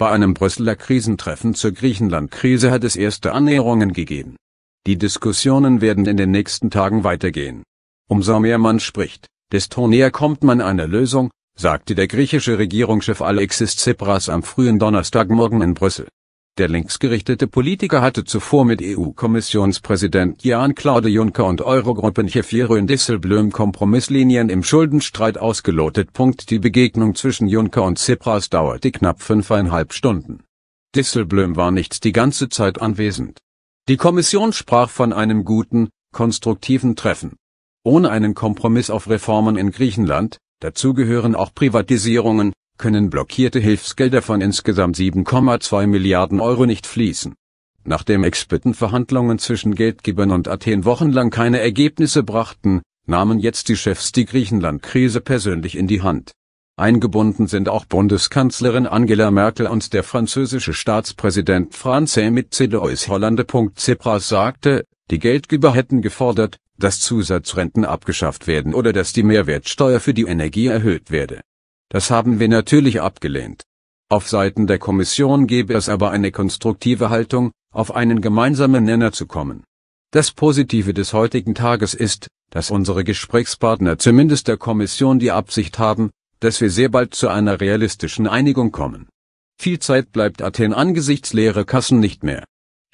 Bei einem Brüsseler Krisentreffen zur Griechenland-Krise hat es erste Annäherungen gegeben. Die Diskussionen werden in den nächsten Tagen weitergehen. Umso mehr man spricht, desto näher kommt man einer Lösung, sagte der griechische Regierungschef Alexis Tsipras am frühen Donnerstagmorgen in Brüssel. Der linksgerichtete Politiker hatte zuvor mit EU-Kommissionspräsident Jean-Claude Juncker und Eurogruppenchef Jeroen Disselblüm Kompromisslinien im Schuldenstreit ausgelotet. Die Begegnung zwischen Juncker und Tsipras dauerte knapp fünfeinhalb Stunden. Disselblüm war nicht die ganze Zeit anwesend. Die Kommission sprach von einem guten, konstruktiven Treffen. Ohne einen Kompromiss auf Reformen in Griechenland, dazu gehören auch Privatisierungen, können blockierte Hilfsgelder von insgesamt 7,2 Milliarden Euro nicht fließen. Nachdem Expertenverhandlungen zwischen Geldgebern und Athen wochenlang keine Ergebnisse brachten, nahmen jetzt die Chefs die Griechenland-Krise persönlich in die Hand. Eingebunden sind auch Bundeskanzlerin Angela Merkel und der französische Staatspräsident Français Mitterrand. Hollande. Tsipras sagte, die Geldgeber hätten gefordert, dass Zusatzrenten abgeschafft werden oder dass die Mehrwertsteuer für die Energie erhöht werde. Das haben wir natürlich abgelehnt. Auf Seiten der Kommission gäbe es aber eine konstruktive Haltung, auf einen gemeinsamen Nenner zu kommen. Das Positive des heutigen Tages ist, dass unsere Gesprächspartner zumindest der Kommission die Absicht haben, dass wir sehr bald zu einer realistischen Einigung kommen. Viel Zeit bleibt Athen angesichts leerer Kassen nicht mehr.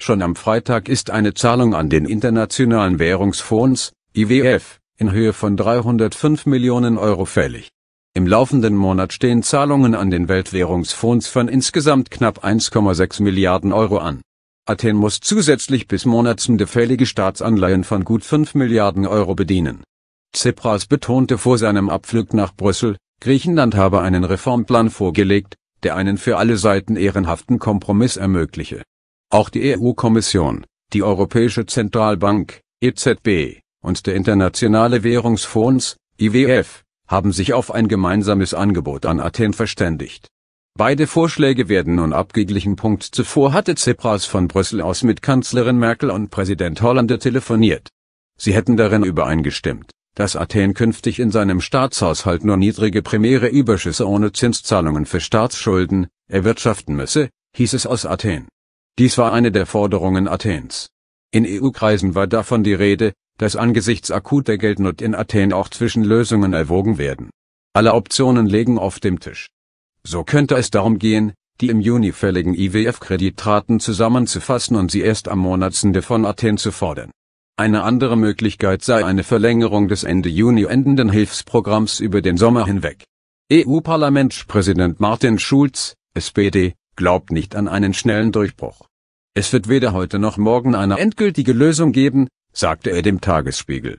Schon am Freitag ist eine Zahlung an den Internationalen Währungsfonds, IWF, in Höhe von 305 Millionen Euro fällig. Im laufenden Monat stehen Zahlungen an den Weltwährungsfonds von insgesamt knapp 1,6 Milliarden Euro an. Athen muss zusätzlich bis Monatsende fällige Staatsanleihen von gut 5 Milliarden Euro bedienen. Tsipras betonte vor seinem Abflug nach Brüssel, Griechenland habe einen Reformplan vorgelegt, der einen für alle Seiten ehrenhaften Kompromiss ermögliche. Auch die EU-Kommission, die Europäische Zentralbank, EZB, und der Internationale Währungsfonds, IWF, haben sich auf ein gemeinsames Angebot an Athen verständigt. Beide Vorschläge werden nun abgeglichen. Punkt zuvor hatte Tsipras von Brüssel aus mit Kanzlerin Merkel und Präsident Hollande telefoniert. Sie hätten darin übereingestimmt, dass Athen künftig in seinem Staatshaushalt nur niedrige primäre Überschüsse ohne Zinszahlungen für Staatsschulden erwirtschaften müsse, hieß es aus Athen. Dies war eine der Forderungen Athens. In EU-Kreisen war davon die Rede, dass angesichts akuter Geldnot in Athen auch Zwischenlösungen erwogen werden. Alle Optionen liegen auf dem Tisch. So könnte es darum gehen, die im Juni fälligen IWF-Kreditraten zusammenzufassen und sie erst am Monatsende von Athen zu fordern. Eine andere Möglichkeit sei eine Verlängerung des Ende Juni endenden Hilfsprogramms über den Sommer hinweg. EU-Parlamentspräsident Martin Schulz, SPD, glaubt nicht an einen schnellen Durchbruch. Es wird weder heute noch morgen eine endgültige Lösung geben, sagte er dem Tagesspiegel.